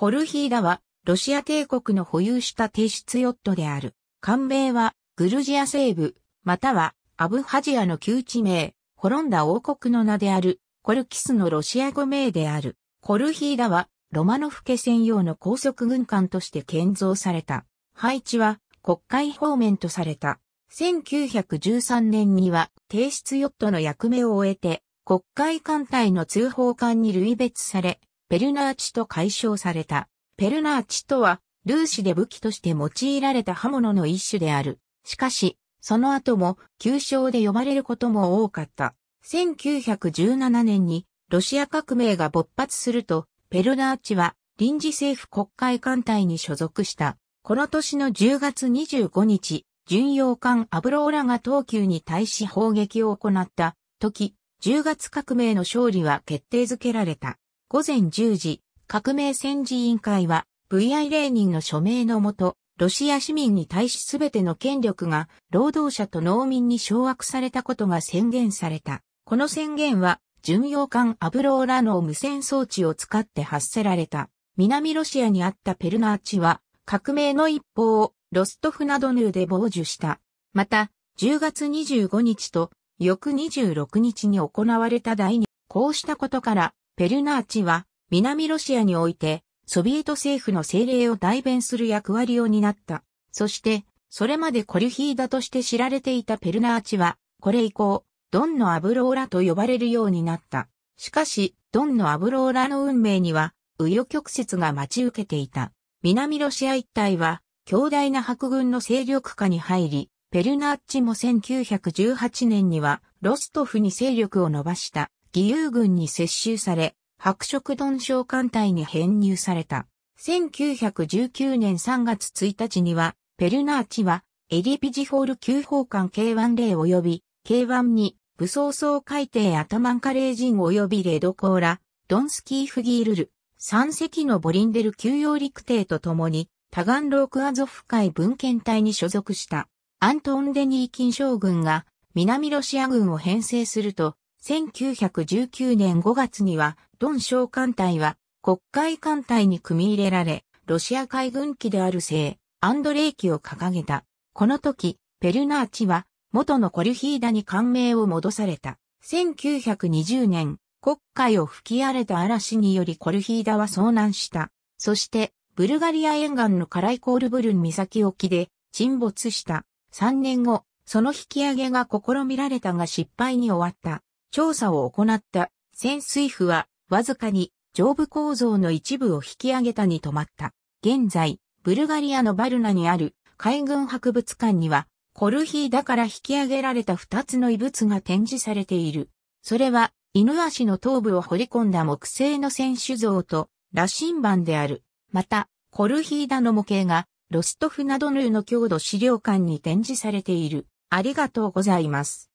コルヒーダは、ロシア帝国の保有した提出ヨットである。艦名は、グルジア西部、または、アブハジアの旧地名、滅んだ王国の名である、コルキスのロシア語名である。コルヒーダは、ロマノフ家専用の高速軍艦として建造された。配置は、国会方面とされた。1913年には、提出ヨットの役目を終えて、国会艦隊の通報艦に類別され、ペルナーチと解消された。ペルナーチとは、ルーシで武器として用いられた刃物の一種である。しかし、その後も、旧称で呼ばれることも多かった。1917年に、ロシア革命が勃発すると、ペルナーチは、臨時政府国会艦隊に所属した。この年の10月25日、巡洋艦アブローラが東急に対し砲撃を行った時、10月革命の勝利は決定づけられた。午前10時、革命戦時委員会は、VI レーニンの署名のもと、ロシア市民に対しすべての権力が労働者と農民に掌握されたことが宣言された。この宣言は、巡洋艦アブローラの無線装置を使って発せられた。南ロシアにあったペルナーチは、革命の一報をロストフナドヌーで傍受した。また、10月25日と翌26日に行われた第二、こうしたことから、ペルナーチは南ロシアにおいてソビエト政府の政令を代弁する役割を担った。そして、それまでコリュヒーダとして知られていたペルナーチは、これ以降、ドンのアブローラと呼ばれるようになった。しかし、ドンのアブローラの運命には、紆余曲折が待ち受けていた。南ロシア一帯は、強大な白軍の勢力下に入り、ペルナーチも1918年には、ロストフに勢力を伸ばした。義勇軍に接収され、白色鈍召艦隊に編入された。1919年3月1日には、ペルナーチは、エリピジホール級砲艦 K10 及び、K1 に、武装総海艇アタマンカレージン及びレドコーラ、ドンスキーフギールル、三隻のボリンデル休養陸艇と共に、タガンロークアゾフ海文献隊に所属した。アントン・デニーン将軍が、南ロシア軍を編成すると、1919年5月には、ドン将艦隊は国会艦隊に組み入れられ、ロシア海軍機である聖、アンドレイ機を掲げた。この時、ペルナーチは、元のコルヒーダに感銘を戻された。1920年、国会を吹き荒れた嵐によりコルヒーダは遭難した。そして、ブルガリア沿岸のカライコールブルン岬沖で沈没した。3年後、その引き上げが試みられたが失敗に終わった。調査を行った潜水譜はわずかに上部構造の一部を引き上げたに止まった。現在、ブルガリアのバルナにある海軍博物館にはコルヒーダから引き上げられた二つの遺物が展示されている。それは犬足の頭部を掘り込んだ木製の選手像と羅針盤である。また、コルヒーダの模型がロストフナドヌーの郷土資料館に展示されている。ありがとうございます。